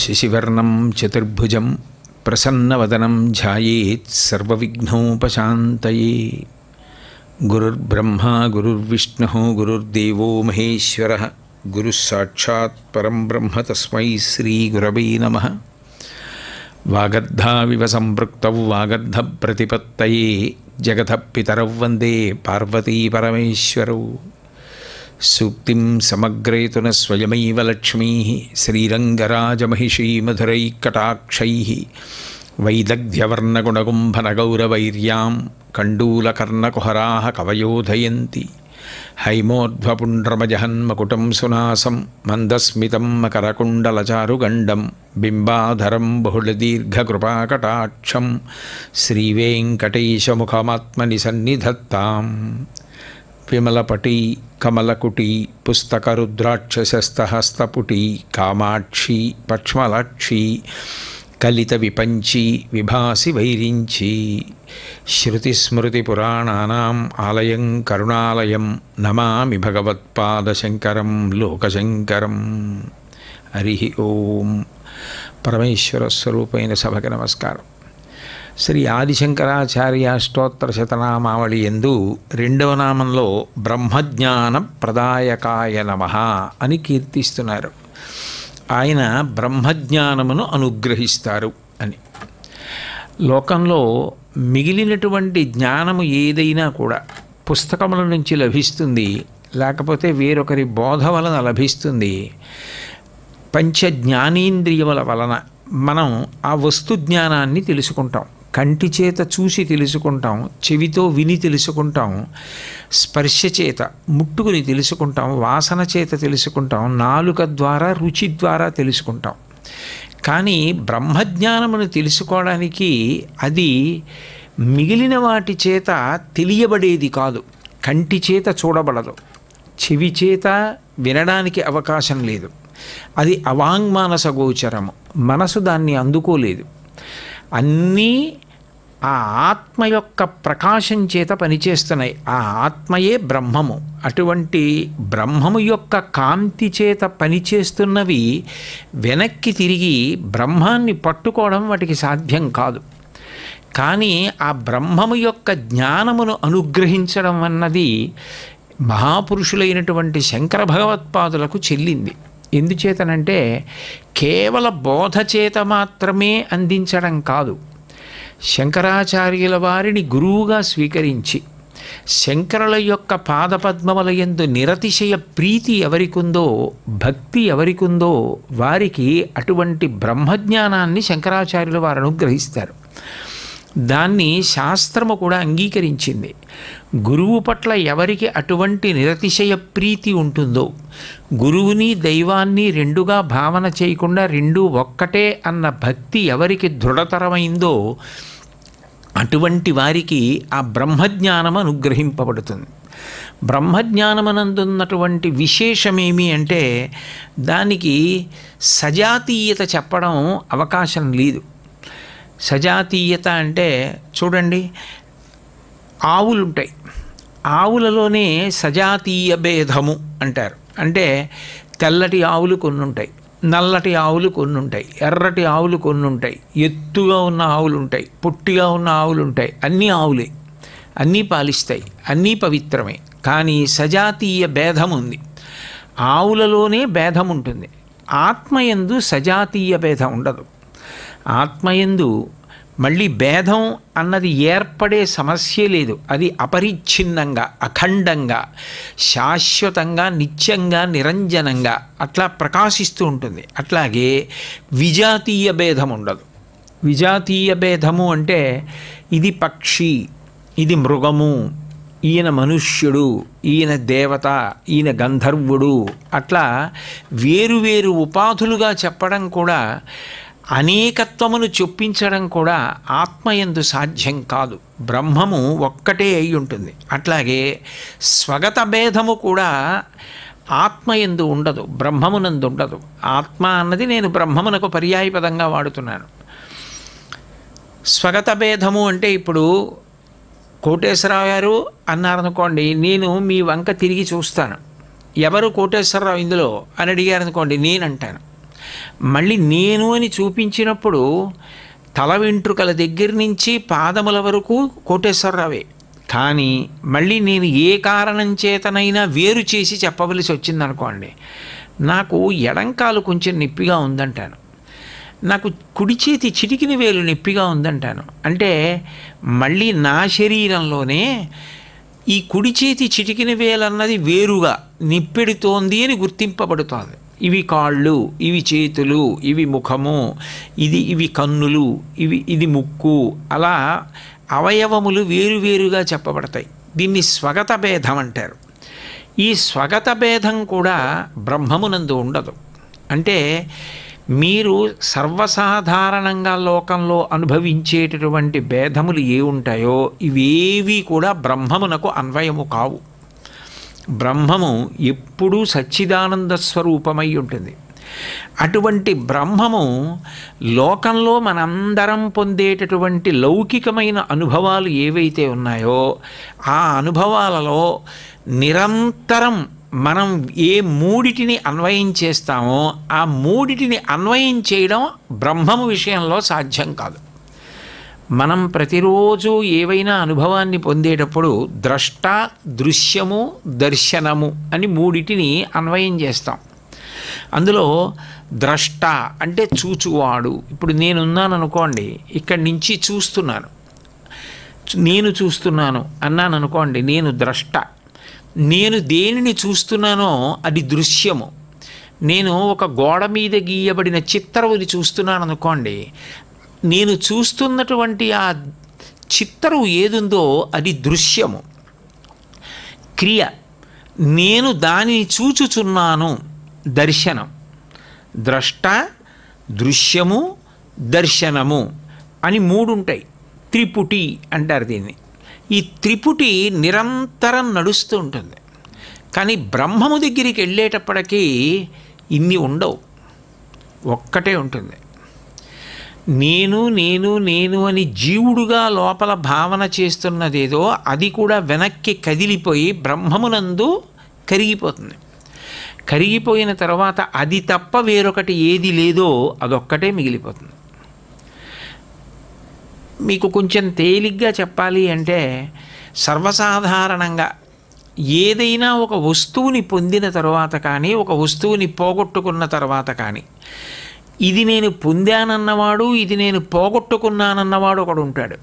शशिवर्णं चतुर्भुजं प्रसन्नवदनं सर्वविघ्नोपशान्तये गुरुर्ब्रह्मा गुरुर्विष्णुः गुरुर्देवो महेश्वरः परं ब्रह्म तस्मै श्रीगुरवे नमः वागद्धा विव सम्पृक्तौ वागद्धप्रतिपत्तये जगतः पितरौ वन्दे पार्वतीपरमेश्वरौ సూక్తిం సమగ్రేతున స్వయమైవ లక్ష్మీ శ్రీరంగరాజమహిషీ మధురైకటాక్షై వైదగ్ధ్యవర్ణగుణగుంభనగౌరవైర్యాం కండూలకర్ణకుహరా కవయోధయంతి హైమోర్ధ్వపుండ్రమజహన్మకుటం సునాసం మందస్మితం మకరకుండలచారుగండం బింబాధరం బహుళదీర్ఘకృపాకటాక్షం శ్రీవేంకటేశముఖమాత్మని సన్నిధత్తాం విమలపటి కమలకుటి పుస్తక పుస్తకరుద్రాక్షసస్తహస్తపుటి కామాక్షి పక్ష్మలాక్షి కలిత విపంచి విభాసి వైరించి శృతిస్మృతిపురాణానాం ఆలయం కరుణాలయం నమామి భగవత్పాదశంకరం లోకశంకరం హరి ఓం పరమేశ్వర స్వరూపైన సభకి నమస్కారం శ్రీ ఆదిశంకరాచార్య స్తోత్ర శతనామావళి ఎందు రెండవ నామంలో బ్రహ్మజ్ఞాన ప్రదాయకాయ నమ అని కీర్తిస్తున్నారు ఆయన బ్రహ్మజ్ఞానమును అనుగ్రహిస్తారు అని లోకంలో మిగిలినటువంటి జ్ఞానము ఏదైనా కూడా పుస్తకముల నుంచి లభిస్తుంది లేకపోతే వేరొకరి బోధ వలన లభిస్తుంది పంచ జ్ఞానేంద్రియముల వలన మనం ఆ వస్తు జ్ఞానాన్ని తెలుసుకుంటాం కంటి చేత చూసి తెలుసుకుంటాం చెవితో విని తెలుసుకుంటాం స్పర్శ చేత ముట్టుకుని తెలుసుకుంటాం వాసన చేత తెలుసుకుంటాం నాలుక ద్వారా రుచి ద్వారా తెలుసుకుంటాం కానీ బ్రహ్మజ్ఞానమును తెలుసుకోవడానికి అది మిగిలిన వాటి చేత తెలియబడేది కాదు కంటి చేత చూడబడదు చెవి చేత వినడానికి అవకాశం లేదు అది అవాంగ్మానసగోచరము మనసు దాన్ని అందుకోలేదు అన్నీ ఆ ఆత్మ యొక్క ప్రకాశం చేత పనిచేస్తున్నాయి ఆ ఆత్మయే బ్రహ్మము అటువంటి బ్రహ్మము యొక్క కాంతి చేత పనిచేస్తున్నవి వెనక్కి తిరిగి బ్రహ్మాన్ని పట్టుకోవడం వాటికి సాధ్యం కాదు కానీ ఆ బ్రహ్మము యొక్క జ్ఞానమును అనుగ్రహించడం అన్నది మహాపురుషులైనటువంటి శంకర భగవత్పాదులకు చెల్లింది ఎందుచేతనంటే కేవల బోధ చేత మాత్రమే అందించడం కాదు శంకరాచార్యుల వారిని గురువుగా స్వీకరించి శంకరుల యొక్క పాదపద్మముల ఎందు నిరతిశయ ప్రీతి ఎవరికుందో భక్తి ఎవరికుందో వారికి అటువంటి బ్రహ్మజ్ఞానాన్ని శంకరాచార్యుల వారు అనుగ్రహిస్తారు దాన్ని శాస్త్రము కూడా అంగీకరించింది గురువు పట్ల ఎవరికి అటువంటి నిరతిశయ ప్రీతి ఉంటుందో గురువుని దైవాన్ని రెండుగా భావన చేయకుండా రెండు ఒక్కటే అన్న భక్తి ఎవరికి దృఢతరమైందో అటువంటి వారికి ఆ బ్రహ్మజ్ఞానం అనుగ్రహింపబడుతుంది బ్రహ్మజ్ఞానమనందున్నటువంటి విశేషమేమి అంటే దానికి సజాతీయత చెప్పడం అవకాశం లేదు సజాతీయత అంటే చూడండి ఆవులు ఉంటాయి ఆవులలోనే సజాతీయ భేదము అంటారు అంటే తెల్లటి ఆవులు కొన్ని ఉంటాయి నల్లటి ఆవులు కొన్ని ఉంటాయి ఎర్రటి ఆవులు కొన్ని ఉంటాయి ఎత్తుగా ఉన్న ఆవులు ఉంటాయి పొట్టిగా ఉన్న ఆవులు ఉంటాయి అన్నీ ఆవులే అన్నీ పాలిస్తాయి అన్నీ పవిత్రమే కానీ సజాతీయ భేదం ఉంది ఆవులలోనే భేదం ఉంటుంది ఆత్మయందు సజాతీయ భేదం ఉండదు ఆత్మయందు మళ్ళీ భేదం అన్నది ఏర్పడే సమస్య లేదు అది అపరిచ్ఛిన్నంగా అఖండంగా శాశ్వతంగా నిత్యంగా నిరంజనంగా అట్లా ప్రకాశిస్తూ ఉంటుంది అట్లాగే విజాతీయ భేదం ఉండదు విజాతీయ భేదము అంటే ఇది పక్షి ఇది మృగము ఈయన మనుష్యుడు ఈయన దేవత ఈయన గంధర్వుడు అట్లా వేరువేరు ఉపాధులుగా చెప్పడం కూడా అనేకత్వమును చొప్పించడం కూడా ఆత్మయందు సాధ్యం కాదు బ్రహ్మము ఒక్కటే అయి ఉంటుంది అట్లాగే స్వగత భేదము కూడా ఆత్మయందు ఉండదు బ్రహ్మమునందు ఉండదు ఆత్మ అన్నది నేను బ్రహ్మమునకు పర్యాయపదంగా వాడుతున్నాను స్వగత భేదము అంటే ఇప్పుడు కోటేశ్వరరావు గారు అన్నారనుకోండి నేను మీ వంక తిరిగి చూస్తాను ఎవరు కోటేశ్వరరావు ఇందులో అని అడిగారనుకోండి నేనంటాను మళ్ళీ నేను అని చూపించినప్పుడు తల వెంట్రుకల దగ్గర నుంచి పాదముల వరకు కోటేశ్వరరావే కానీ మళ్ళీ నేను ఏ కారణం చేతనైనా వేరు చేసి చెప్పవలసి వచ్చిందనుకోండి నాకు ఎడంకాలు కొంచెం నొప్పిగా ఉందంటాను నాకు కుడి చేతి చిటికిన వేలు నొప్పిగా ఉందంటాను అంటే మళ్ళీ నా శరీరంలోనే ఈ కుడి చేతి చిటికిన వేలన్నది వేరుగా నిప్పెడుతోంది అని గుర్తింపబడుతోంది ఇవి కాళ్ళు ఇవి చేతులు ఇవి ముఖము ఇది ఇవి కన్నులు ఇవి ఇది ముక్కు అలా అవయవములు వేరువేరుగా చెప్పబడతాయి దీన్ని స్వగత భేదం అంటారు ఈ స్వగత భేదం కూడా బ్రహ్మమునందు ఉండదు అంటే మీరు సర్వసాధారణంగా లోకంలో అనుభవించేటటువంటి భేదములు ఏ ఉంటాయో ఇవేవి కూడా బ్రహ్మమునకు అన్వయము కావు బ్రహ్మము ఎప్పుడూ సచ్చిదానంద స్వరూపమై ఉంటుంది అటువంటి బ్రహ్మము లోకంలో మనందరం పొందేటటువంటి లౌకికమైన అనుభవాలు ఏవైతే ఉన్నాయో ఆ అనుభవాలలో నిరంతరం మనం ఏ మూడిటిని అన్వయం చేస్తామో ఆ మూడిటిని అన్వయం చేయడం బ్రహ్మము విషయంలో సాధ్యం కాదు మనం ప్రతిరోజు ఏవైనా అనుభవాన్ని పొందేటప్పుడు ద్రష్ట దృశ్యము దర్శనము అని మూడిటిని అన్వయం చేస్తాం అందులో ద్రష్ట అంటే చూచువాడు ఇప్పుడు నేనున్నాను అనుకోండి ఇక్కడి నుంచి చూస్తున్నాను నేను చూస్తున్నాను అన్నాను అనుకోండి నేను ద్రష్ట నేను దేనిని చూస్తున్నానో అది దృశ్యము నేను ఒక గోడ మీద గీయబడిన చిత్రవుని చూస్తున్నాను అనుకోండి నేను చూస్తున్నటువంటి ఆ చిత్తరు ఏదుందో అది దృశ్యము క్రియ నేను దానిని చూచుచున్నాను దర్శనం ద్రష్ట దృశ్యము దర్శనము అని మూడుంటాయి త్రిపుటి అంటారు దీన్ని ఈ త్రిపుటి నిరంతరం నడుస్తూ ఉంటుంది కానీ బ్రహ్మము దగ్గరికి వెళ్ళేటప్పటికీ ఇన్ని ఉండవు ఒక్కటే ఉంటుంది నేను నేను నేను అని జీవుడుగా లోపల భావన చేస్తున్నదేదో అది కూడా వెనక్కి కదిలిపోయి బ్రహ్మమునందు కరిగిపోతుంది కరిగిపోయిన తర్వాత అది తప్ప వేరొకటి ఏది లేదో అదొక్కటే మిగిలిపోతుంది మీకు కొంచెం తేలిగ్గా చెప్పాలి అంటే సర్వసాధారణంగా ఏదైనా ఒక వస్తువుని పొందిన తర్వాత కానీ ఒక వస్తువుని పోగొట్టుకున్న తర్వాత కానీ ఇది నేను పొందానన్నవాడు ఇది నేను పోగొట్టుకున్నానన్నవాడు ఒకడు ఉంటాడు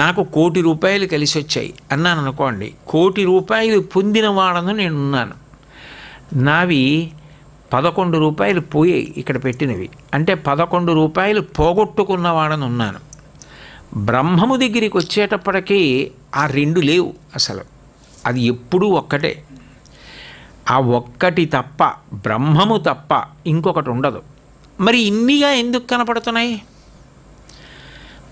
నాకు కోటి రూపాయలు కలిసి వచ్చాయి అన్నాను అనుకోండి కోటి రూపాయలు పొందిన వాడను నేనున్నాను నావి పదకొండు రూపాయలు పోయాయి ఇక్కడ పెట్టినవి అంటే పదకొండు రూపాయలు పోగొట్టుకున్న వాడని ఉన్నాను బ్రహ్మము దగ్గరికి వచ్చేటప్పటికీ ఆ రెండు లేవు అసలు అది ఎప్పుడూ ఒక్కటే ఆ ఒక్కటి తప్ప బ్రహ్మము తప్ప ఇంకొకటి ఉండదు మరి ఇన్నిగా ఎందుకు కనపడుతున్నాయి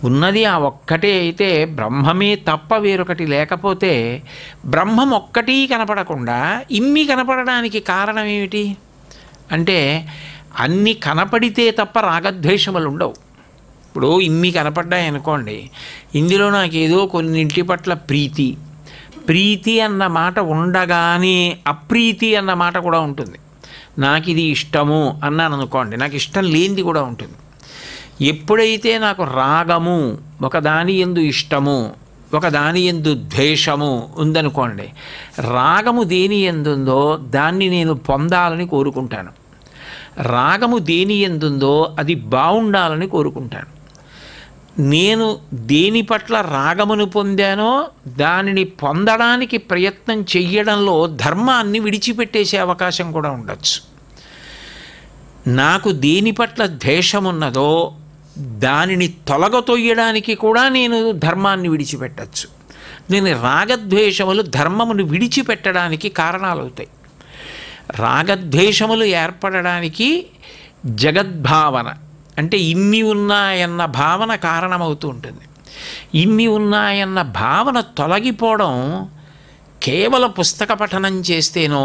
ఉన్నది ఆ ఒక్కటే అయితే బ్రహ్మమే తప్ప వేరొకటి లేకపోతే బ్రహ్మం ఒక్కటి కనపడకుండా ఇన్ని కనపడడానికి కారణం ఏమిటి అంటే అన్ని కనపడితే తప్ప రాగద్వేషములు ఉండవు ఇప్పుడు ఇన్ని కనపడ్డాయి అనుకోండి ఇందులో నాకేదో కొన్నింటి పట్ల ప్రీతి ప్రీతి అన్న మాట ఉండగానే అప్రీతి అన్న మాట కూడా ఉంటుంది నాకు ఇది ఇష్టము అన్నాను అనుకోండి నాకు ఇష్టం లేనిది కూడా ఉంటుంది ఎప్పుడైతే నాకు రాగము ఒకదాని ఎందు ఇష్టము ఒకదాని ఎందు ద్వేషము ఉందనుకోండి రాగము దేని ఎందుందో దాన్ని నేను పొందాలని కోరుకుంటాను రాగము దేని ఎందుందో అది బాగుండాలని కోరుకుంటాను నేను దేని పట్ల రాగమును పొందానో దానిని పొందడానికి ప్రయత్నం చెయ్యడంలో ధర్మాన్ని విడిచిపెట్టేసే అవకాశం కూడా ఉండొచ్చు నాకు దేని పట్ల ద్వేషమున్నదో దానిని తొలగతొయ్యడానికి కూడా నేను ధర్మాన్ని విడిచిపెట్టచ్చు నేను రాగద్వేషములు ధర్మమును విడిచిపెట్టడానికి కారణాలవుతాయి రాగద్వేషములు ఏర్పడడానికి జగద్భావన అంటే ఇన్ని ఉన్నాయన్న భావన కారణమవుతూ ఉంటుంది ఇన్ని ఉన్నాయన్న భావన తొలగిపోవడం కేవలం పుస్తక పఠనం చేస్తేనో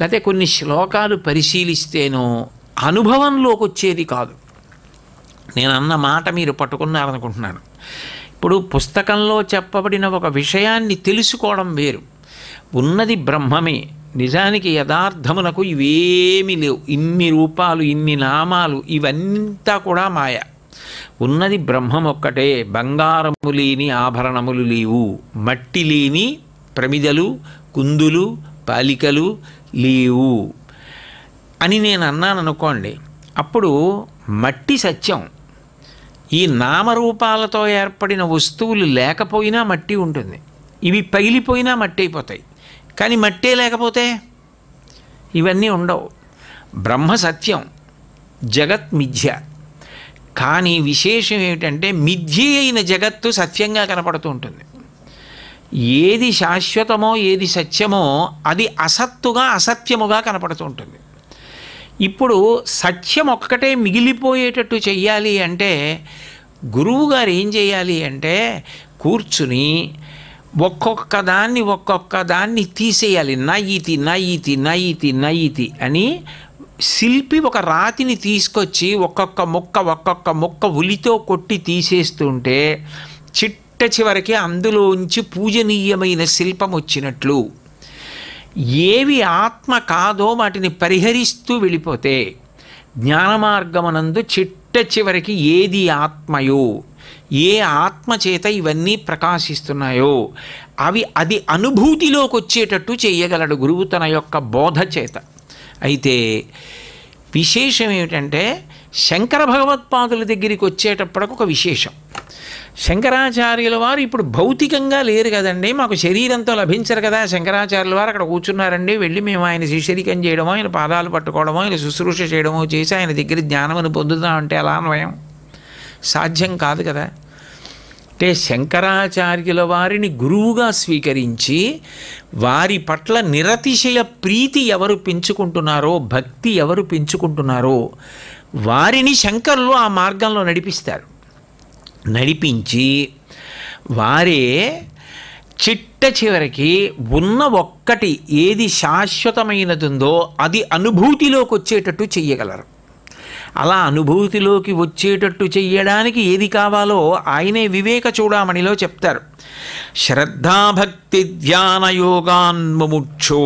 లేకపోతే కొన్ని శ్లోకాలు పరిశీలిస్తేనో అనుభవంలోకి వచ్చేది కాదు నేను అన్న మాట మీరు పట్టుకున్నారనుకుంటున్నాను ఇప్పుడు పుస్తకంలో చెప్పబడిన ఒక విషయాన్ని తెలుసుకోవడం వేరు ఉన్నది బ్రహ్మమే నిజానికి యథార్థమునకు ఇవేమీ లేవు ఇన్ని రూపాలు ఇన్ని నామాలు ఇవంతా కూడా మాయ ఉన్నది బ్రహ్మం ఒక్కటే బంగారము లేని ఆభరణములు లేవు మట్టి లేని ప్రమిదలు కుందులు పాలికలు లేవు అని నేను అన్నాను అనుకోండి అప్పుడు మట్టి సత్యం ఈ నామరూపాలతో ఏర్పడిన వస్తువులు లేకపోయినా మట్టి ఉంటుంది ఇవి పగిలిపోయినా మట్టి అయిపోతాయి కానీ మట్టే లేకపోతే ఇవన్నీ ఉండవు బ్రహ్మ సత్యం జగత్ మిథ్య కానీ విశేషం ఏమిటంటే మిథ్య అయిన జగత్తు సత్యంగా కనపడుతూ ఉంటుంది ఏది శాశ్వతమో ఏది సత్యమో అది అసత్తుగా అసత్యముగా కనపడుతూ ఉంటుంది ఇప్పుడు సత్యం ఒక్కటే మిగిలిపోయేటట్టు చెయ్యాలి అంటే గురువుగారు ఏం చేయాలి అంటే కూర్చుని ఒక్కొక్క దాన్ని ఒక్కొక్క దాన్ని తీసేయాలి నయితి నయితి నయితి నయితి అని శిల్పి ఒక రాతిని తీసుకొచ్చి ఒక్కొక్క ముక్క ఒక్కొక్క ముక్క ఉలితో కొట్టి తీసేస్తుంటే చిట్ట చివరికి అందులోంచి పూజనీయమైన శిల్పం వచ్చినట్లు ఏవి ఆత్మ కాదో వాటిని పరిహరిస్తూ వెళ్ళిపోతే జ్ఞానమార్గమనందు చిట్ట చివరికి ఏది ఆత్మయో ఏ ఆత్మ చేత ఇవన్నీ ప్రకాశిస్తున్నాయో అవి అది అనుభూతిలోకి వచ్చేటట్టు చేయగలడు గురువు తన యొక్క బోధ చేత అయితే విశేషం ఏమిటంటే శంకర భగవత్పాదుల దగ్గరికి వచ్చేటప్పటికి ఒక విశేషం శంకరాచార్యుల వారు ఇప్పుడు భౌతికంగా లేరు కదండి మాకు శరీరంతో లభించరు కదా శంకరాచార్యుల వారు అక్కడ కూర్చున్నారండి వెళ్ళి మేము ఆయన శిష్యరికం చేయడమో ఆయన పాదాలు పట్టుకోవడమో ఆయన శుశ్రూష చేయడమో చేసి ఆయన దగ్గర జ్ఞానమును పొందుతామంటే అలా అన్వయం సాధ్యం కాదు కదా అంటే శంకరాచార్యుల వారిని గురువుగా స్వీకరించి వారి పట్ల నిరతిశయ ప్రీతి ఎవరు పెంచుకుంటున్నారో భక్తి ఎవరు పెంచుకుంటున్నారో వారిని శంకరులు ఆ మార్గంలో నడిపిస్తారు నడిపించి వారే చిట్ట చివరికి ఉన్న ఒక్కటి ఏది శాశ్వతమైనది ఉందో అది అనుభూతిలోకి వచ్చేటట్టు చెయ్యగలరు అలా అనుభూతిలోకి వచ్చేటట్టు చెయ్యడానికి ఏది కావాలో ఆయనే వివేక చూడామణిలో చెప్తారు శ్రద్ధాభక్తి ధ్యానయోగాన్ముముక్షో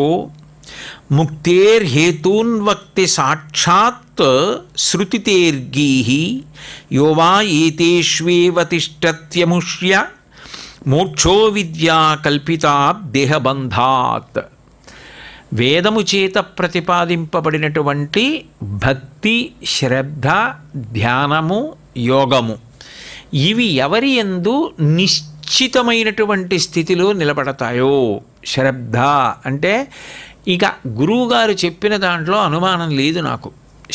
ముక్తేర్హేతూన్వక్తి సాక్షాత్ శృతితేర్గీ యోవా ఏతేష్వేవ తిష్టత్యముష్య మోక్షో విద్యా కల్పితా దేహబంధాత్ వేదము చేత ప్రతిపాదింపబడినటువంటి భక్తి శ్రద్ధ ధ్యానము యోగము ఇవి ఎవరి ఎందు నిశ్చితమైనటువంటి స్థితిలో నిలబడతాయో శ్రద్ధ అంటే ఇక గురువుగారు చెప్పిన దాంట్లో అనుమానం లేదు నాకు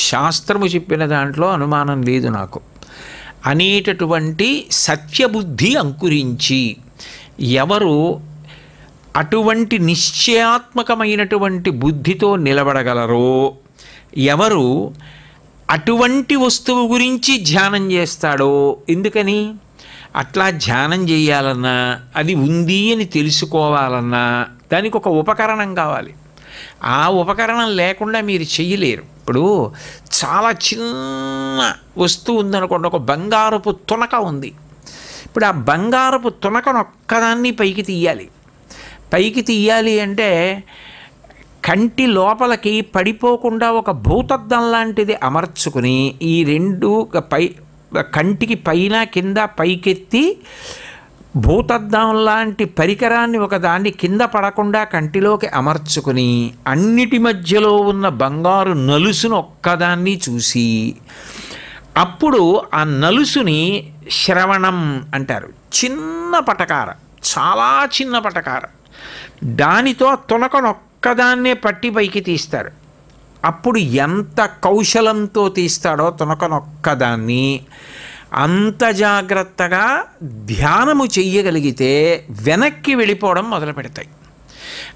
శాస్త్రము చెప్పిన దాంట్లో అనుమానం లేదు నాకు అనేటటువంటి సత్యబుద్ధి అంకురించి ఎవరు అటువంటి నిశ్చయాత్మకమైనటువంటి బుద్ధితో నిలబడగలరో ఎవరు అటువంటి వస్తువు గురించి ధ్యానం చేస్తాడో ఎందుకని అట్లా ధ్యానం చేయాలన్నా అది ఉంది అని తెలుసుకోవాలన్నా దానికి ఒక ఉపకరణం కావాలి ఆ ఉపకరణం లేకుండా మీరు చేయలేరు ఇప్పుడు చాలా చిన్న వస్తువు ఉందనుకోండి ఒక బంగారపు తునక ఉంది ఇప్పుడు ఆ బంగారపు తునకను ఒక్కదాన్ని పైకి తీయాలి పైకి తీయాలి అంటే కంటి లోపలికి పడిపోకుండా ఒక భూతద్దం లాంటిది అమర్చుకుని ఈ రెండు పై కంటికి పైన కింద పైకెత్తి భూతద్దం లాంటి పరికరాన్ని ఒకదాన్ని కింద పడకుండా కంటిలోకి అమర్చుకుని అన్నిటి మధ్యలో ఉన్న బంగారు నలుసును ఒక్కదాన్ని చూసి అప్పుడు ఆ నలుసుని శ్రవణం అంటారు చిన్న పటకార చాలా చిన్న పటకారం దానితో నొక్కదాన్నే పట్టి పైకి తీస్తారు అప్పుడు ఎంత కౌశలంతో తీస్తాడో తునకనొక్కదాన్ని అంత జాగ్రత్తగా ధ్యానము చెయ్యగలిగితే వెనక్కి వెళ్ళిపోవడం మొదలు పెడతాయి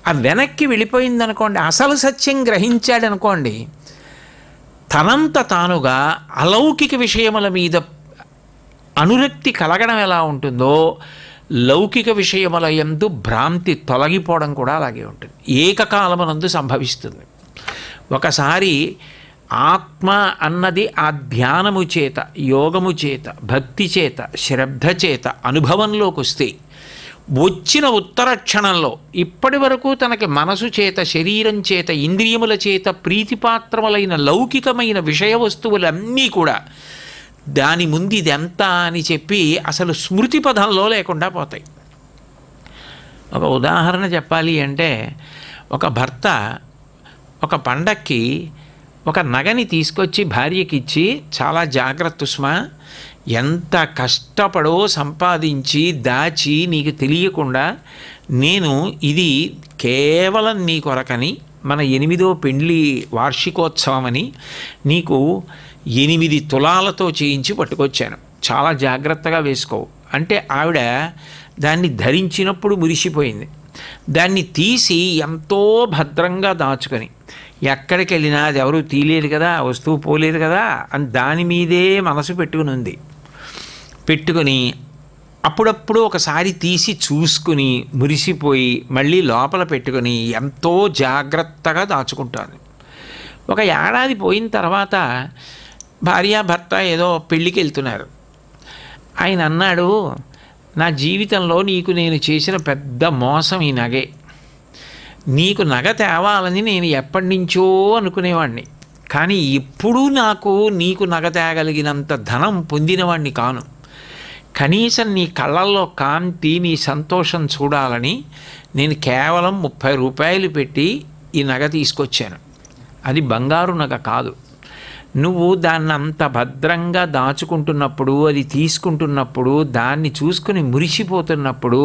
ఆ వెనక్కి వెళ్ళిపోయిందనుకోండి అసలు సత్యం గ్రహించాడనుకోండి తనంత తానుగా అలౌకిక విషయముల మీద అనురక్తి కలగడం ఎలా ఉంటుందో లౌకిక విషయముల ఎందు భ్రాంతి తొలగిపోవడం కూడా అలాగే ఉంటుంది ఏకకాలమునందు సంభవిస్తుంది ఒకసారి ఆత్మ అన్నది ఆ ధ్యానము చేత యోగము చేత భక్తి చేత శ్రద్ధ చేత అనుభవంలోకి వస్తే వచ్చిన ఉత్తర క్షణంలో ఇప్పటి వరకు తనకి మనసు చేత శరీరం చేత ఇంద్రియముల చేత ప్రీతిపాత్రములైన లౌకికమైన విషయ వస్తువులన్నీ కూడా దాని ముందు ఇది ఎంత అని చెప్పి అసలు స్మృతి పదంలో లేకుండా పోతాయి ఒక ఉదాహరణ చెప్పాలి అంటే ఒక భర్త ఒక పండక్కి ఒక నగని తీసుకొచ్చి భార్యకి ఇచ్చి చాలా జాగ్రత్త ఉస్మా ఎంత కష్టపడో సంపాదించి దాచి నీకు తెలియకుండా నేను ఇది కేవలం నీ కొరకని మన ఎనిమిదో పెండ్లి వార్షికోత్సవం అని నీకు ఎనిమిది తులాలతో చేయించి పట్టుకొచ్చాను చాలా జాగ్రత్తగా వేసుకోవు అంటే ఆవిడ దాన్ని ధరించినప్పుడు మురిసిపోయింది దాన్ని తీసి ఎంతో భద్రంగా దాచుకొని ఎక్కడికి వెళ్ళినా అది ఎవరూ తీయలేదు కదా వస్తువు పోలేదు కదా అని దాని మీదే మనసు పెట్టుకుని ఉంది పెట్టుకొని అప్పుడప్పుడు ఒకసారి తీసి చూసుకుని మురిసిపోయి మళ్ళీ లోపల పెట్టుకొని ఎంతో జాగ్రత్తగా దాచుకుంటాను ఒక ఏడాది పోయిన తర్వాత భార్యాభర్త ఏదో పెళ్ళికి వెళ్తున్నారు ఆయన అన్నాడు నా జీవితంలో నీకు నేను చేసిన పెద్ద మోసం ఈ నగే నీకు నగ తేవాలని నేను ఎప్పటి నుంచో అనుకునేవాడిని కానీ ఎప్పుడూ నాకు నీకు నగ తేగలిగినంత ధనం పొందినవాడిని కాను కనీసం నీ కళ్ళల్లో కాంతి నీ సంతోషం చూడాలని నేను కేవలం ముప్పై రూపాయలు పెట్టి ఈ నగ తీసుకొచ్చాను అది బంగారు నగ కాదు నువ్వు దాన్ని అంత భద్రంగా దాచుకుంటున్నప్పుడు అది తీసుకుంటున్నప్పుడు దాన్ని చూసుకుని మురిసిపోతున్నప్పుడు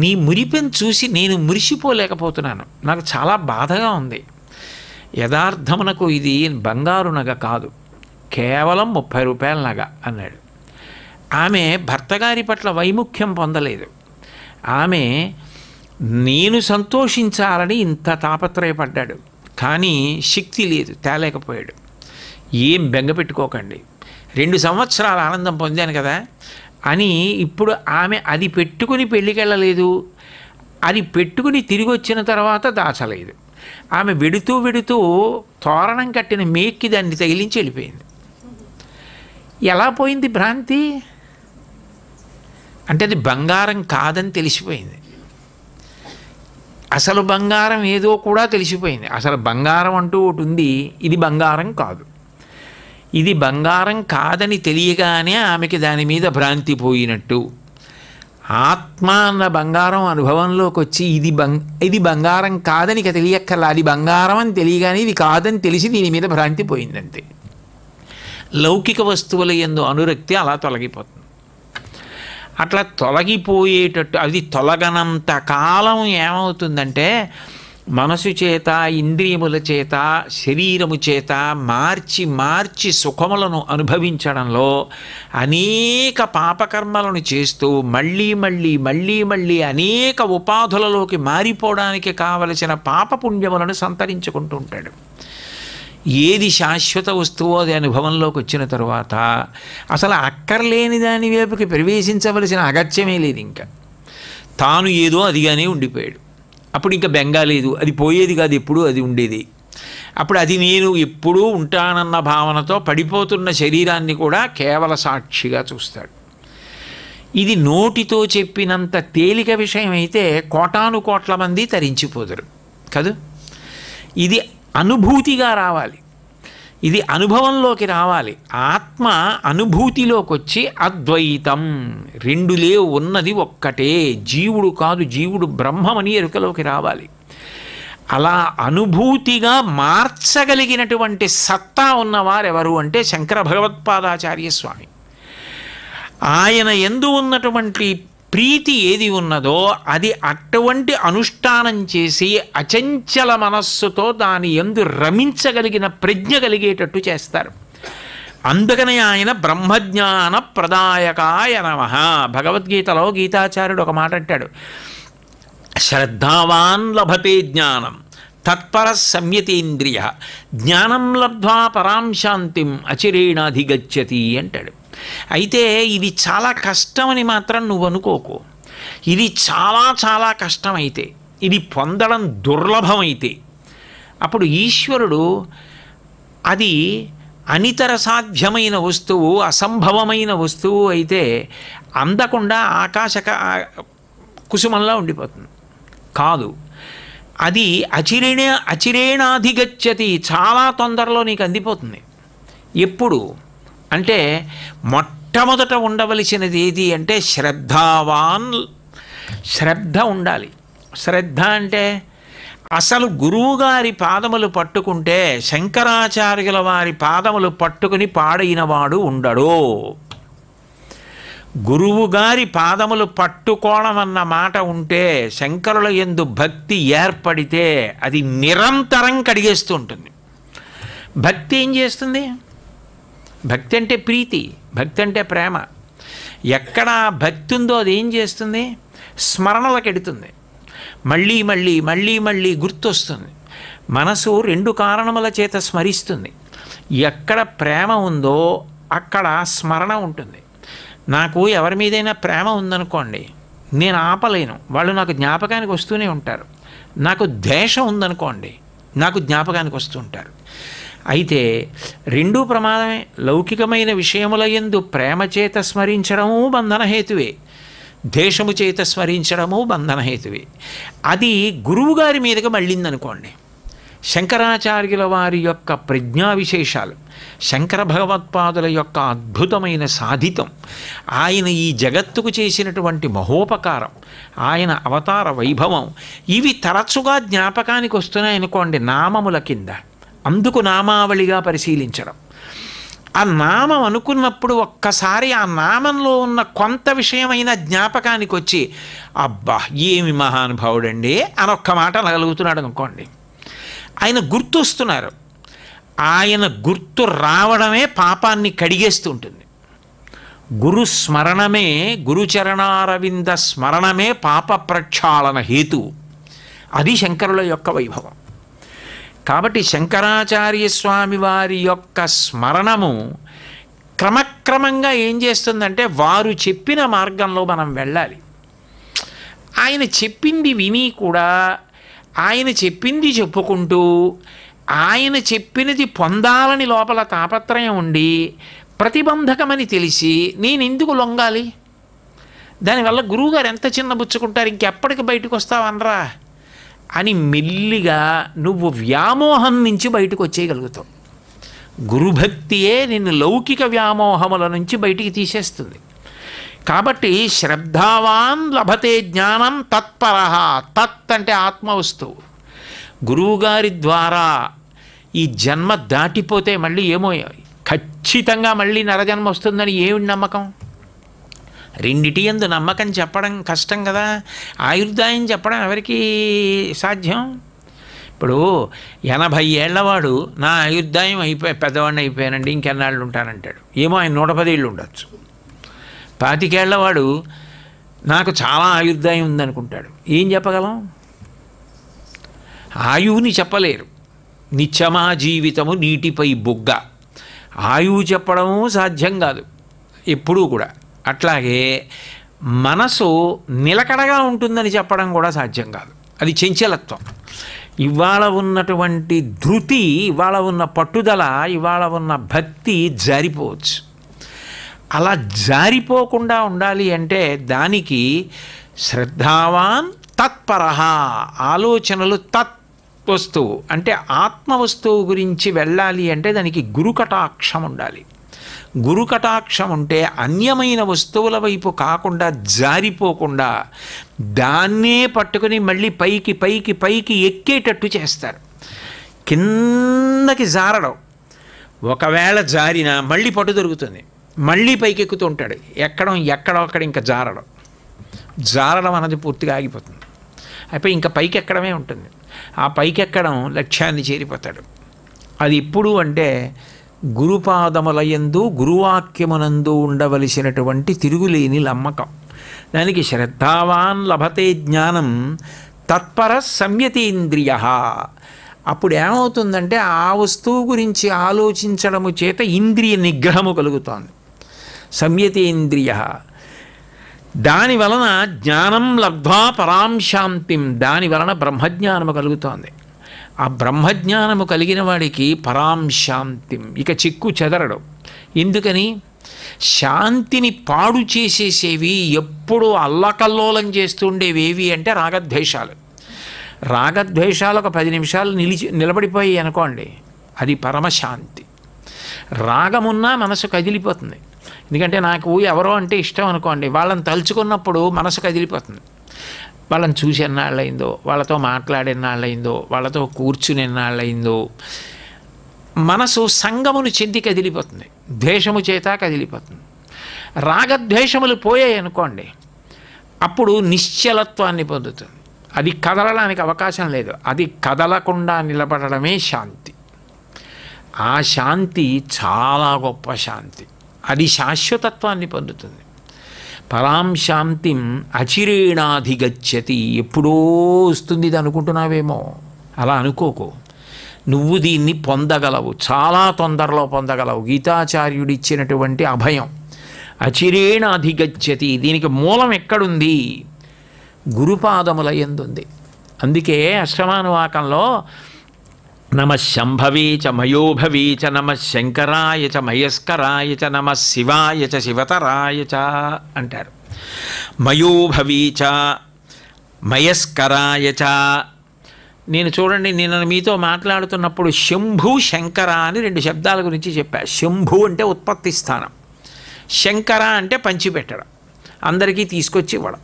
నీ మురిపెను చూసి నేను మురిసిపోలేకపోతున్నాను నాకు చాలా బాధగా ఉంది యథార్థమునకు ఇది బంగారు నగ కాదు కేవలం ముప్పై రూపాయల నగ అన్నాడు ఆమె భర్తగారి పట్ల వైముఖ్యం పొందలేదు ఆమె నేను సంతోషించాలని ఇంత తాపత్రయపడ్డాడు కానీ శక్తి లేదు తేలేకపోయాడు ఏం బెంగ పెట్టుకోకండి రెండు సంవత్సరాల ఆనందం పొందాను కదా అని ఇప్పుడు ఆమె అది పెట్టుకుని పెళ్ళికెళ్ళలేదు అది పెట్టుకుని తిరిగి వచ్చిన తర్వాత దాచలేదు ఆమె వెడుతూ వెడుతూ తోరణం కట్టిన మేక్కి దాన్ని తగిలించి వెళ్ళిపోయింది ఎలా పోయింది భ్రాంతి అంటే అది బంగారం కాదని తెలిసిపోయింది అసలు బంగారం ఏదో కూడా తెలిసిపోయింది అసలు బంగారం అంటూ ఒకటి ఉంది ఇది బంగారం కాదు ఇది బంగారం కాదని తెలియగానే ఆమెకి దాని మీద భ్రాంతి పోయినట్టు ఆత్మ అన్న బంగారం అనుభవంలోకి వచ్చి ఇది బంగ్ ఇది బంగారం కాదని ఇక తెలియక్కర్లా అది బంగారం అని తెలియగానే ఇది కాదని తెలిసి దీని మీద భ్రాంతి పోయిందంతే లౌకిక వస్తువుల ఎందు అనురక్తి అలా తొలగిపోతుంది అట్లా తొలగిపోయేటట్టు అది తొలగనంత కాలం ఏమవుతుందంటే మనసు చేత ఇంద్రియముల చేత శరీరము చేత మార్చి మార్చి సుఖములను అనుభవించడంలో అనేక పాపకర్మలను చేస్తూ మళ్ళీ మళ్ళీ మళ్ళీ మళ్ళీ అనేక ఉపాధులలోకి మారిపోవడానికి కావలసిన పాపపుణ్యములను సంతరించుకుంటూ ఉంటాడు ఏది శాశ్వత వస్తువు అది అనుభవంలోకి వచ్చిన తరువాత అసలు అక్కర్లేని దాని వైపుకి ప్రవేశించవలసిన అగత్యమే లేదు ఇంకా తాను ఏదో అదిగానే ఉండిపోయాడు అప్పుడు ఇంకా బెంగాలీదు అది పోయేది కాదు ఎప్పుడు అది ఉండేది అప్పుడు అది నేను ఎప్పుడూ ఉంటానన్న భావనతో పడిపోతున్న శరీరాన్ని కూడా కేవల సాక్షిగా చూస్తాడు ఇది నోటితో చెప్పినంత తేలిక విషయం అయితే కోటాను కోట్ల మంది తరించిపోదురు కదా ఇది అనుభూతిగా రావాలి ఇది అనుభవంలోకి రావాలి ఆత్మ అనుభూతిలోకి వచ్చి అద్వైతం రెండు లేవు ఉన్నది ఒక్కటే జీవుడు కాదు జీవుడు బ్రహ్మమని ఎరుకలోకి రావాలి అలా అనుభూతిగా మార్చగలిగినటువంటి సత్తా ఉన్నవారెవరు అంటే శంకర భగవత్పాదాచార్య స్వామి ఆయన ఎందు ఉన్నటువంటి ప్రీతి ఏది ఉన్నదో అది అటువంటి అనుష్ఠానం చేసి అచంచల మనస్సుతో దాని ఎందు రమించగలిగిన ప్రజ్ఞ కలిగేటట్టు చేస్తారు అందుకనే ఆయన బ్రహ్మజ్ఞాన ప్రదాయకాయ నమ భగవద్గీతలో గీతాచార్యుడు ఒక మాట అంటాడు శ్రద్ధావాన్ లభతే జ్ఞానం తత్పర సంయతేంద్రియ జ్ఞానం లబ్ధ్వా పరాం శాంతిం అచిరేణాధిగచ్చతి అంటాడు అయితే ఇది చాలా కష్టమని మాత్రం నువ్వు అనుకోకు ఇది చాలా చాలా కష్టమైతే ఇది పొందడం దుర్లభమైతే అప్పుడు ఈశ్వరుడు అది అనితర సాధ్యమైన వస్తువు అసంభవమైన వస్తువు అయితే అందకుండా ఆకాశక కుసుమంలా ఉండిపోతుంది కాదు అది అచిరేణ అచిరేణాధిగచ్చతి చాలా తొందరలో నీకు అందిపోతుంది ఎప్పుడు అంటే మొట్టమొదట ఉండవలసినది ఏది అంటే శ్రద్ధావాన్ శ్రద్ధ ఉండాలి శ్రద్ధ అంటే అసలు గురువుగారి పాదములు పట్టుకుంటే శంకరాచార్యుల వారి పాదములు పట్టుకుని పాడైనవాడు ఉండడు గురువుగారి పాదములు పట్టుకోవడం అన్న మాట ఉంటే శంకరుల ఎందు భక్తి ఏర్పడితే అది నిరంతరం కడిగేస్తూ ఉంటుంది భక్తి ఏం చేస్తుంది భక్తి అంటే ప్రీతి భక్తి అంటే ప్రేమ ఎక్కడ భక్తి ఉందో అది ఏం చేస్తుంది స్మరణలకు ఎడుతుంది మళ్ళీ మళ్ళీ మళ్ళీ మళ్ళీ గుర్తొస్తుంది మనసు రెండు కారణముల చేత స్మరిస్తుంది ఎక్కడ ప్రేమ ఉందో అక్కడ స్మరణ ఉంటుంది నాకు ఎవరి మీదైనా ప్రేమ ఉందనుకోండి నేను ఆపలేను వాళ్ళు నాకు జ్ఞాపకానికి వస్తూనే ఉంటారు నాకు ద్వేషం ఉందనుకోండి నాకు జ్ఞాపకానికి వస్తూ ఉంటారు అయితే రెండూ ప్రమాదమే లౌకికమైన విషయముల ఎందు ప్రేమచేత స్మరించడము బంధనహేతువే దేశము చేత స్మరించడము బంధనహేతువే అది గురువుగారి మీదగా మళ్ళిందనుకోండి శంకరాచార్యుల వారి యొక్క ప్రజ్ఞా విశేషాలు శంకర భగవత్పాదుల యొక్క అద్భుతమైన సాధితం ఆయన ఈ జగత్తుకు చేసినటువంటి మహోపకారం ఆయన అవతార వైభవం ఇవి తరచుగా జ్ఞాపకానికి వస్తున్నాయనుకోండి నామముల కింద అందుకు నామావళిగా పరిశీలించడం ఆ నామం అనుకున్నప్పుడు ఒక్కసారి ఆ నామంలో ఉన్న కొంత విషయమైన జ్ఞాపకానికి వచ్చి అబ్బా ఏమి మహానుభావుడండి అని ఒక్క మాట నగలుగుతున్నాడు అనుకోండి ఆయన గుర్తొస్తున్నారు ఆయన గుర్తు రావడమే పాపాన్ని కడిగేస్తూ ఉంటుంది గురు స్మరణమే గురుచరణారవింద స్మరణమే పాప ప్రక్షాళన హేతు అది శంకరుల యొక్క వైభవం కాబట్టి శంకరాచార్య స్వామి వారి యొక్క స్మరణము క్రమక్రమంగా ఏం చేస్తుందంటే వారు చెప్పిన మార్గంలో మనం వెళ్ళాలి ఆయన చెప్పింది విని కూడా ఆయన చెప్పింది చెప్పుకుంటూ ఆయన చెప్పినది పొందాలని లోపల తాపత్రయం ఉండి ప్రతిబంధకమని తెలిసి నేను ఎందుకు లొంగాలి దానివల్ల గురువుగారు ఎంత చిన్న బుచ్చుకుంటారు ఇంకెప్పటికి బయటకు వస్తావనరా అని మెల్లిగా నువ్వు వ్యామోహం నుంచి బయటకు వచ్చేయగలుగుతావు గురుభక్తియే నిన్ను లౌకిక వ్యామోహముల నుంచి బయటికి తీసేస్తుంది కాబట్టి శ్రద్ధావాన్ లభతే జ్ఞానం తత్పర తత్ అంటే ఆత్మ వస్తువు గురువుగారి ద్వారా ఈ జన్మ దాటిపోతే మళ్ళీ ఏమో ఖచ్చితంగా మళ్ళీ నరజన్మ వస్తుందని ఏమి నమ్మకం రెండిటి ఎందు నమ్మకం చెప్పడం కష్టం కదా ఆయుర్దాయం చెప్పడం ఎవరికి సాధ్యం ఇప్పుడు ఎనభై ఏళ్లవాడు నా ఆయుర్దాయం అయిపోయి పెద్దవాడిని అయిపోయానండి ఇంకెన్నాళ్ళు ఉంటానంటాడు ఏమో ఆయన నూట పదేళ్ళు ఉండొచ్చు పాతికేళ్లవాడు నాకు చాలా ఆయుర్దాయం ఉందనుకుంటాడు ఏం చెప్పగలం ఆయువుని చెప్పలేరు నిత్యమా జీవితము నీటిపై బొగ్గ ఆయువు చెప్పడము సాధ్యం కాదు ఎప్పుడూ కూడా అట్లాగే మనసు నిలకడగా ఉంటుందని చెప్పడం కూడా సాధ్యం కాదు అది చెంచలత్వం ఇవాళ ఉన్నటువంటి ధృతి ఇవాళ ఉన్న పట్టుదల ఇవాళ ఉన్న భక్తి జారిపోవచ్చు అలా జారిపోకుండా ఉండాలి అంటే దానికి శ్రద్ధావాన్ తత్పర ఆలోచనలు తత్ వస్తువు అంటే ఆత్మ వస్తువు గురించి వెళ్ళాలి అంటే దానికి గురుకటాక్షం ఉండాలి గురు కటాక్షం ఉంటే అన్యమైన వస్తువుల వైపు కాకుండా జారిపోకుండా దాన్నే పట్టుకుని మళ్ళీ పైకి పైకి పైకి ఎక్కేటట్టు చేస్తారు కిందకి జారడం ఒకవేళ జారినా మళ్ళీ పట్టు దొరుకుతుంది మళ్ళీ పైకి ఎక్కుతూ ఉంటాడు ఎక్కడం ఎక్కడో అక్కడ ఇంకా జారడం జారడం అన్నది పూర్తిగా ఆగిపోతుంది అయిపోయి ఇంకా పైకి ఎక్కడమే ఉంటుంది ఆ పైకి ఎక్కడం లక్ష్యాన్ని చేరిపోతాడు అది ఎప్పుడు అంటే గురుపాదములయందు గురువాక్యమునందు ఉండవలసినటువంటి తిరుగులేని నమ్మకం దానికి శ్రద్ధావాన్ లభతే జ్ఞానం తత్పర సంయతీంద్రియ అప్పుడు ఏమవుతుందంటే ఆ వస్తువు గురించి ఆలోచించడము చేత ఇంద్రియ నిగ్రహము కలుగుతోంది సంయతీంద్రియ దాని వలన జ్ఞానం లబ్ధ్వా పరాం శాంతిం దాని వలన బ్రహ్మజ్ఞానము కలుగుతోంది ఆ బ్రహ్మజ్ఞానము కలిగిన వాడికి పరాం శాంతి ఇక చిక్కు చెదరడు ఎందుకని శాంతిని పాడు చేసేసేవి ఎప్పుడు అల్లకల్లోలం చేస్తుండేవి ఏవి అంటే రాగద్వేషాలు రాగద్వేషాలు ఒక పది నిమిషాలు నిలిచి నిలబడిపోయి అనుకోండి అది పరమశాంతి రాగమున్నా మనసు కదిలిపోతుంది ఎందుకంటే నాకు ఎవరో అంటే ఇష్టం అనుకోండి వాళ్ళని తలుచుకున్నప్పుడు మనసు కదిలిపోతుంది వాళ్ళని చూసి ఎన్నాళ్ళయిందో వాళ్ళతో మాట్లాడి అయిందో వాళ్ళతో కూర్చుని ఎన్నాళ్ళయిందో మనసు సంగమును చెంది కదిలిపోతుంది ద్వేషము చేత కదిలిపోతుంది రాగద్వేషములు పోయాయి అనుకోండి అప్పుడు నిశ్చలత్వాన్ని పొందుతుంది అది కదలడానికి అవకాశం లేదు అది కదలకుండా నిలబడమే శాంతి ఆ శాంతి చాలా గొప్ప శాంతి అది శాశ్వతత్వాన్ని పొందుతుంది పరాం శాంతి అచిరేణాధిగచ్చతి ఎప్పుడో వస్తుంది ఇది అనుకుంటున్నావేమో అలా అనుకోకు నువ్వు దీన్ని పొందగలవు చాలా తొందరలో పొందగలవు గీతాచార్యుడిచ్చినటువంటి అభయం అచిరేణాధిగచ్చతి దీనికి మూలం ఎక్కడుంది గురుపాదముల ఎందుంది అందుకే అష్టమానువాకంలో నమ శంభవీ చ మయోభవీ చ నమ శంకరాయ చ మయస్కరాయ చ నమ శివాయ చ శివతరాయ చ అంటారు మయోభవీ చ మయస్కరాయ చ నేను చూడండి నేను మీతో మాట్లాడుతున్నప్పుడు శంభు శంకర అని రెండు శబ్దాల గురించి చెప్పా శంభు అంటే ఉత్పత్తి స్థానం శంకర అంటే పంచిపెట్టడం అందరికీ తీసుకొచ్చి ఇవ్వడం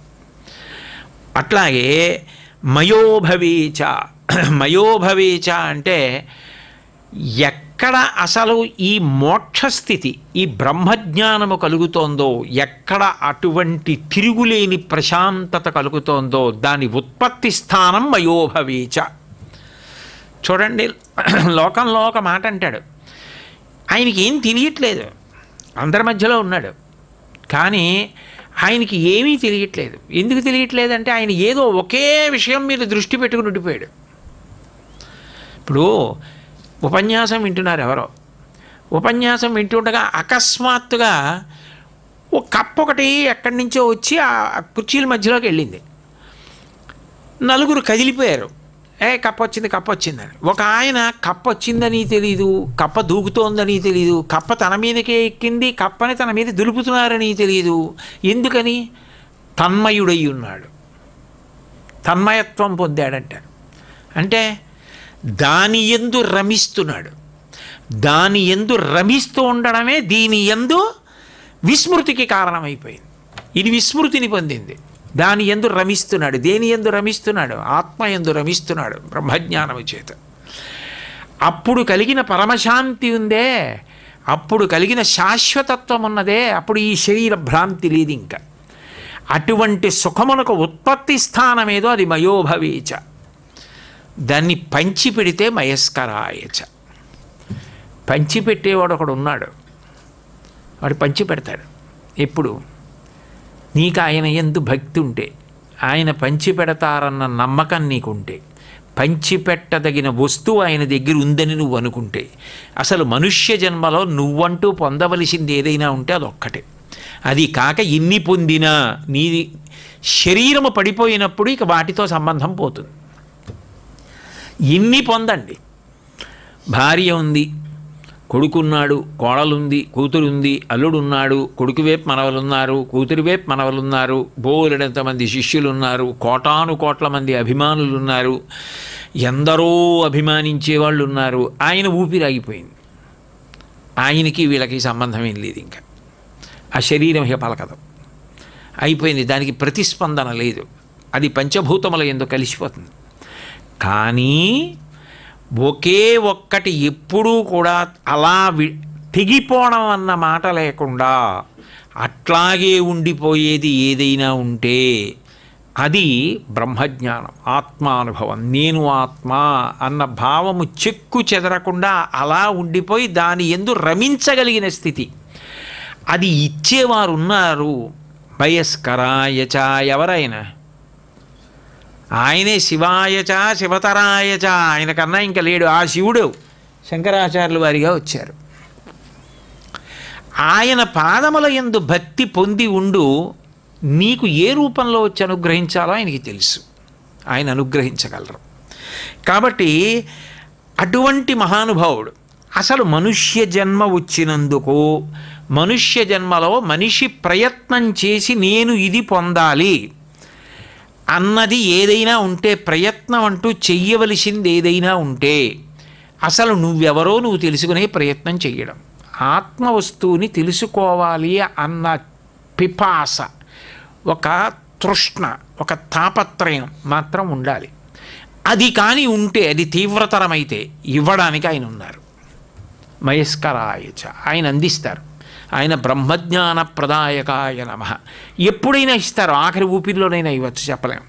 అట్లాగే మయోభవీ చ మయోభవీచ అంటే ఎక్కడ అసలు ఈ మోక్షస్థితి ఈ బ్రహ్మజ్ఞానము కలుగుతోందో ఎక్కడ అటువంటి తిరుగులేని ప్రశాంతత కలుగుతోందో దాని ఉత్పత్తి స్థానం మయోభవీచ చూడండి లోకంలో ఒక మాట అంటాడు ఆయనకి ఏం తెలియట్లేదు అందరి మధ్యలో ఉన్నాడు కానీ ఆయనకి ఏమీ తెలియట్లేదు ఎందుకు తెలియట్లేదంటే ఆయన ఏదో ఒకే విషయం మీద దృష్టి పెట్టుకుని ఉండిపోయాడు ఇప్పుడు ఉపన్యాసం వింటున్నారు ఎవరో ఉపన్యాసం వింటుండగా అకస్మాత్తుగా ఓ కప్ప ఒకటి ఎక్కడి నుంచో వచ్చి ఆ కుర్చీల మధ్యలోకి వెళ్ళింది నలుగురు కదిలిపోయారు ఏ కప్ప వచ్చింది కప్ప వచ్చిందని ఒక ఆయన కప్ప వచ్చిందని తెలీదు కప్ప దూకుతోందని తెలీదు కప్ప తన మీదకే ఎక్కింది కప్పని తన మీద దులుపుతున్నారని తెలీదు ఎందుకని తన్మయుడయి ఉన్నాడు తన్మయత్వం పొందాడంటారు అంటే దాని ఎందు రమిస్తున్నాడు దాని ఎందు రమిస్తూ ఉండడమే దీని ఎందు విస్మృతికి కారణమైపోయింది ఇది విస్మృతిని పొందింది దాని ఎందు రమిస్తున్నాడు దేని ఎందు రమిస్తున్నాడు ఆత్మ ఎందు రమిస్తున్నాడు బ్రహ్మజ్ఞానము చేత అప్పుడు కలిగిన పరమశాంతి ఉందే అప్పుడు కలిగిన శాశ్వతత్వం ఉన్నదే అప్పుడు ఈ శరీర భ్రాంతి లేదు ఇంకా అటువంటి సుఖమునకు ఉత్పత్తి స్థానమేదో అది మయోభవేచ దాన్ని పంచి పెడితే మయస్కరాయచ పంచి పెట్టేవాడు ఒకడు ఉన్నాడు వాడు పంచి పెడతాడు ఎప్పుడు నీకు ఆయన ఎందు భక్తి ఉంటే ఆయన పంచి పెడతారన్న నమ్మకం నీకుంటే పంచిపెట్టదగిన వస్తువు ఆయన దగ్గర ఉందని నువ్వు అనుకుంటే అసలు మనుష్య జన్మలో నువ్వంటూ పొందవలసింది ఏదైనా ఉంటే అదొక్కటే అది కాక ఇన్ని పొందినా నీ శరీరము పడిపోయినప్పుడు ఇక వాటితో సంబంధం పోతుంది ఇన్ని పొందండి భార్య ఉంది కొడుకున్నాడు కోడలుంది కూతురుంది అల్లుడున్నాడు కొడుకు మనవలు మనవలున్నారు కూతురు వేపు మనవలున్నారు బోలెడంతమంది శిష్యులున్నారు కోటాను కోట్ల మంది అభిమానులున్నారు ఎందరో అభిమానించే వాళ్ళు ఉన్నారు ఆయన ఊపిరాగిపోయింది ఆయనకి వీళ్ళకి సంబంధం ఏం లేదు ఇంకా ఆ శరీరం ఇక పలకదు అయిపోయింది దానికి ప్రతిస్పందన లేదు అది పంచభూతముల ఎందుకు కలిసిపోతుంది కానీ ఒకే ఒక్కటి ఎప్పుడూ కూడా అలా వి తెగిపోవడం అన్న మాట లేకుండా అట్లాగే ఉండిపోయేది ఏదైనా ఉంటే అది బ్రహ్మజ్ఞానం ఆత్మానుభవం నేను ఆత్మ అన్న భావము చెక్కు చెదరకుండా అలా ఉండిపోయి దాని ఎందు రమించగలిగిన స్థితి అది ఇచ్చేవారున్నారు వయస్కరాయచ ఎవరైనా ఆయనే శివాయచ శివతరాయచ ఆయన కన్నా ఇంకా లేడు ఆ శివుడు శంకరాచార్యుల వారిగా వచ్చారు ఆయన పాదముల ఎందు భక్తి పొంది ఉండు నీకు ఏ రూపంలో వచ్చి అనుగ్రహించాలో ఆయనకి తెలుసు ఆయన అనుగ్రహించగలరు కాబట్టి అటువంటి మహానుభావుడు అసలు మనుష్య జన్మ వచ్చినందుకు మనుష్య జన్మలో మనిషి ప్రయత్నం చేసి నేను ఇది పొందాలి అన్నది ఏదైనా ఉంటే ప్రయత్నం అంటూ చెయ్యవలసింది ఏదైనా ఉంటే అసలు నువ్వెవరో నువ్వు తెలుసుకునే ప్రయత్నం చేయడం ఆత్మ వస్తువుని తెలుసుకోవాలి అన్న పిపాస ఒక తృష్ణ ఒక తాపత్రయం మాత్రం ఉండాలి అది కానీ ఉంటే అది తీవ్రతరమైతే ఇవ్వడానికి ఆయన ఉన్నారు మయస్కరాయచ ఆయన అందిస్తారు ఆయన బ్రహ్మజ్ఞాన ప్రదాయకాయ నమ ఎప్పుడైనా ఇస్తారు ఆఖరి ఊపిరిలోనైనా ఇవ్వచ్చు చెప్పలేము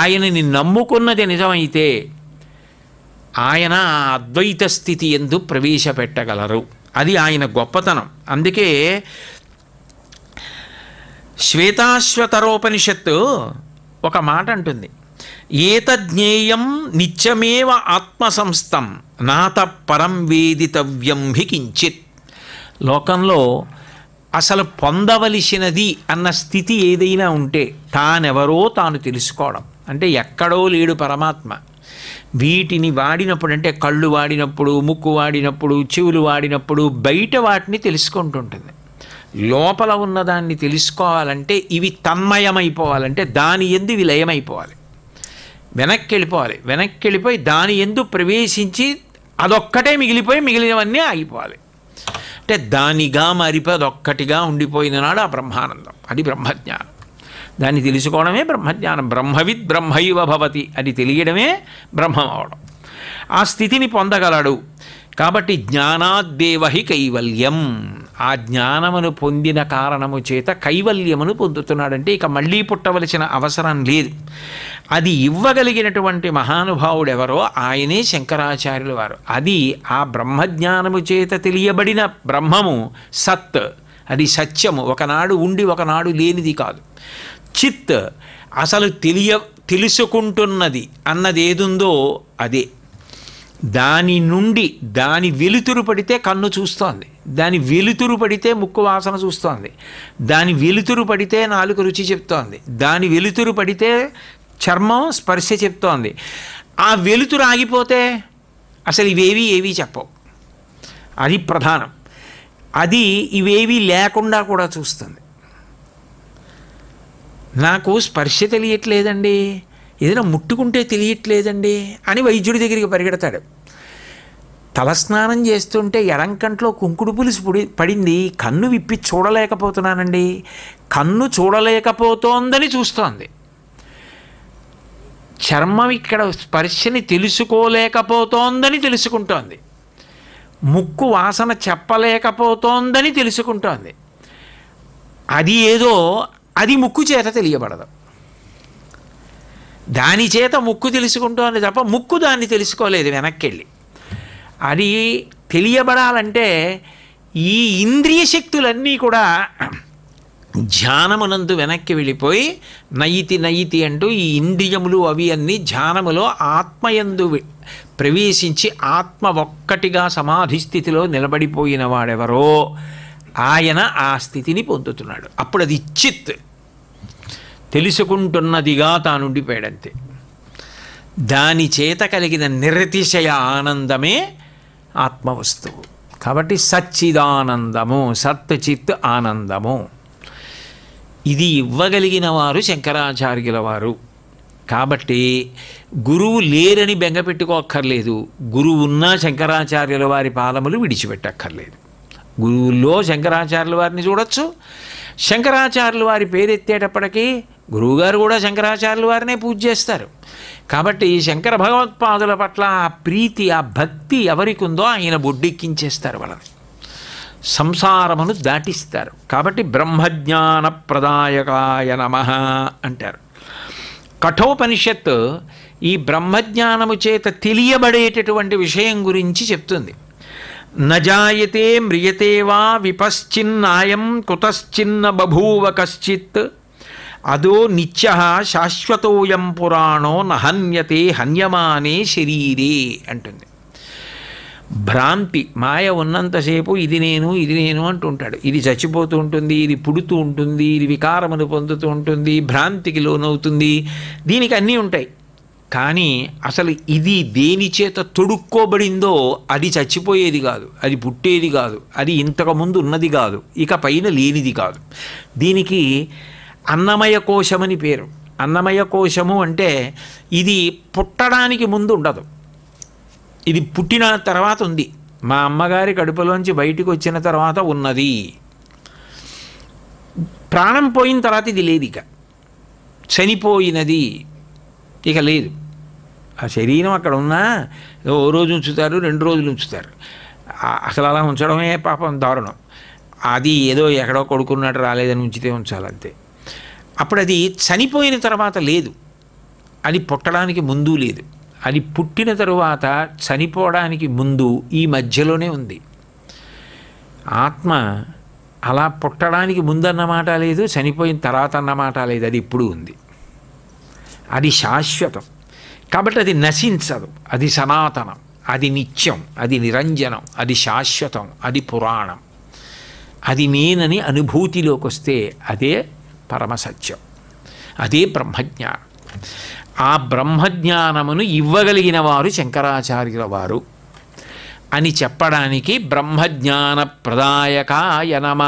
ఆయనని నమ్ముకున్నది నిజమైతే ఆయన అద్వైత స్థితి ఎందు ప్రవేశపెట్టగలరు అది ఆయన గొప్పతనం అందుకే శ్వేతాశ్వతరోపనిషత్తు ఒక మాట అంటుంది ఏతజ్ఞేయం నిత్యమేవ ఆత్మసంస్థం నాత పరం వేదితవ్యం హి కించిత్ లోకంలో అసలు పొందవలసినది అన్న స్థితి ఏదైనా ఉంటే తానెవరో తాను తెలుసుకోవడం అంటే ఎక్కడో లేడు పరమాత్మ వీటిని వాడినప్పుడు అంటే కళ్ళు వాడినప్పుడు ముక్కు వాడినప్పుడు చెవులు వాడినప్పుడు బయట వాటిని తెలుసుకుంటుంటుంది లోపల ఉన్నదాన్ని తెలుసుకోవాలంటే ఇవి తన్మయమైపోవాలంటే దాని ఎందు ఇవి లయమైపోవాలి వెనక్కి వెళ్ళిపోవాలి వెనక్కి వెళ్ళిపోయి దాని ఎందు ప్రవేశించి అదొక్కటే మిగిలిపోయి మిగిలినవన్నీ ఆగిపోవాలి అంటే దానిగా మరిపి ఒక్కటిగా ఉండిపోయిన నాడు ఆ బ్రహ్మానందం అది బ్రహ్మజ్ఞానం దాన్ని తెలుసుకోవడమే బ్రహ్మజ్ఞానం బ్రహ్మవిద్ బ్రహ్మైవ భవతి అని తెలియడమే బ్రహ్మం అవడం ఆ స్థితిని పొందగలడు కాబట్టి జ్ఞానాద్దేవహి కైవల్యం ఆ జ్ఞానమును పొందిన కారణము చేత కైవల్యమును పొందుతున్నాడంటే ఇక మళ్ళీ పుట్టవలసిన అవసరం లేదు అది ఇవ్వగలిగినటువంటి మహానుభావుడు ఎవరో ఆయనే శంకరాచార్యులు వారు అది ఆ బ్రహ్మజ్ఞానము చేత తెలియబడిన బ్రహ్మము సత్ అది సత్యము ఒకనాడు ఉండి ఒకనాడు లేనిది కాదు చిత్ అసలు తెలియ తెలుసుకుంటున్నది అన్నది ఏదుందో అదే దాని నుండి దాని వెలుతురు పడితే కన్ను చూస్తోంది దాని వెలుతురు పడితే ముక్కు వాసన చూస్తోంది దాని వెలుతురు పడితే నాలుగు రుచి చెప్తోంది దాని వెలుతురు పడితే చర్మం స్పర్శ చెప్తోంది ఆ వెలుతురు ఆగిపోతే అసలు ఇవేవి ఏవీ చెప్పవు అది ప్రధానం అది ఇవేవి లేకుండా కూడా చూస్తుంది నాకు స్పర్శ తెలియట్లేదండి ఏదైనా ముట్టుకుంటే తెలియట్లేదండి అని వైద్యుడి దగ్గరికి పరిగెడతాడు తలస్నానం చేస్తుంటే ఎడంకంట్లో కుంకుడు పులుసు పుడి పడింది కన్ను విప్పి చూడలేకపోతున్నానండి కన్ను చూడలేకపోతోందని చూస్తోంది చర్మం ఇక్కడ స్పర్శని తెలుసుకోలేకపోతోందని తెలుసుకుంటోంది ముక్కు వాసన చెప్పలేకపోతోందని తెలుసుకుంటోంది అది ఏదో అది ముక్కు చేత తెలియబడదు దాని చేత ముక్కు తెలుసుకుంటోంది తప్ప ముక్కు దాన్ని తెలుసుకోలేదు వెనక్కి వెళ్ళి అది తెలియబడాలంటే ఈ ఇంద్రియ శక్తులన్నీ కూడా ధ్యానమునందు వెనక్కి వెళ్ళిపోయి నయితి నయితి అంటూ ఈ ఇంద్రియములు అవి అన్నీ ధ్యానములో ఆత్మయందు ప్రవేశించి ఆత్మ ఒక్కటిగా సమాధి స్థితిలో నిలబడిపోయిన వాడెవరో ఆయన ఆ స్థితిని పొందుతున్నాడు అప్పుడు అది చిత్ తెలుసుకుంటున్నదిగా తానుండిపోయాడంతే దాని చేత కలిగిన నిరతిశయ ఆనందమే ఆత్మవస్తువు కాబట్టి సచ్చిదానందము సత్చిత్ ఆనందము ఇది ఇవ్వగలిగిన వారు శంకరాచార్యుల వారు కాబట్టి గురువు లేరని బెంగపెట్టుకోక్కర్లేదు గురువు ఉన్నా శంకరాచార్యుల వారి పాలములు విడిచిపెట్టక్కర్లేదు గురువుల్లో శంకరాచార్యుల వారిని చూడొచ్చు శంకరాచార్యుల వారి పేరెత్తేటప్పటికీ గురువుగారు కూడా శంకరాచార్యుల వారినే పూజ చేస్తారు కాబట్టి శంకర భగవత్పాదుల పట్ల ఆ ప్రీతి ఆ భక్తి ఎవరికి ఉందో ఆయన బొడ్డెక్కించేస్తారు వాళ్ళని సంసారమును దాటిస్తారు కాబట్టి బ్రహ్మజ్ఞాన ప్రదాయకాయ నమ అంటారు కఠోపనిషత్తు ఈ బ్రహ్మజ్ఞానము చేత తెలియబడేటటువంటి విషయం గురించి చెప్తుంది నజాయతే మ్రియతే వా విపశ్చిన్నాయం కుతశ్చిన్న బభూవ కశ్చిత్ అదో నిత్య శాశ్వతోయం పురాణో నహన్యతే హన్యమానే శరీరే అంటుంది భ్రాంతి మాయ ఉన్నంతసేపు ఇది నేను ఇది నేను అంటుంటాడు ఇది చచ్చిపోతూ ఉంటుంది ఇది పుడుతూ ఉంటుంది ఇది వికారమును పొందుతూ ఉంటుంది భ్రాంతికి లోనవుతుంది దీనికి అన్నీ ఉంటాయి కానీ అసలు ఇది దేని చేత తొడుక్కోబడిందో అది చచ్చిపోయేది కాదు అది పుట్టేది కాదు అది ఇంతకుముందు ఉన్నది కాదు ఇక పైన లేనిది కాదు దీనికి అన్నమయ కోశమని పేరు అన్నమయ కోశము అంటే ఇది పుట్టడానికి ముందు ఉండదు ఇది పుట్టిన తర్వాత ఉంది మా అమ్మగారి కడుపులోంచి బయటికి వచ్చిన తర్వాత ఉన్నది ప్రాణం పోయిన తర్వాత ఇది లేదు ఇక చనిపోయినది ఇక లేదు ఆ శరీరం అక్కడ ఉన్నా ఓ రోజు ఉంచుతారు రెండు రోజులు ఉంచుతారు అసలు అలా ఉంచడమే పాపం దారుణం అది ఏదో ఎక్కడో కొడుకున్నట్టు రాలేదని ఉంచితే ఉంచాలంతే అప్పుడు అది చనిపోయిన తర్వాత లేదు అది పుట్టడానికి ముందు లేదు అది పుట్టిన తరువాత చనిపోవడానికి ముందు ఈ మధ్యలోనే ఉంది ఆత్మ అలా పుట్టడానికి ముందన్నమాట లేదు చనిపోయిన తర్వాత అన్నమాట లేదు అది ఇప్పుడు ఉంది అది శాశ్వతం కాబట్టి అది నశించదు అది సనాతనం అది నిత్యం అది నిరంజనం అది శాశ్వతం అది పురాణం అది నేనని అనుభూతిలోకి వస్తే అదే పరమసత్యం అదే బ్రహ్మజ్ఞానం ఆ బ్రహ్మజ్ఞానమును ఇవ్వగలిగిన వారు శంకరాచార్యుల వారు అని చెప్పడానికి బ్రహ్మజ్ఞాన ప్రదాయకాయ నమ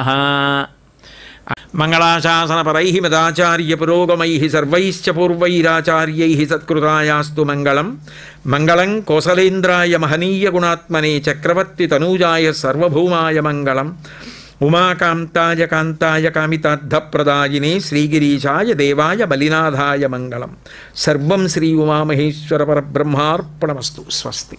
మంగళాశాసనపరై మదాచార్య పురోగమై సర్వైశ్చ పూర్వైరాచార్యై సత్కృతాయాస్తు మంగళం మంగళం కోసలేంద్రాయ మహనీయ గుణాత్మనే చక్రవర్తి తనూజాయ సర్వభూమాయ మంగళం ఉమాకాంతాయ కాంతాయ కామితార్థప్రదాయిని శ్రీగిరీశాయ దేవాయ మలినాథాయ మంగళం సర్వం శ్రీ ఉమామహేశ్వర పరబ్రహ్మార్పణమస్తు స్వస్తి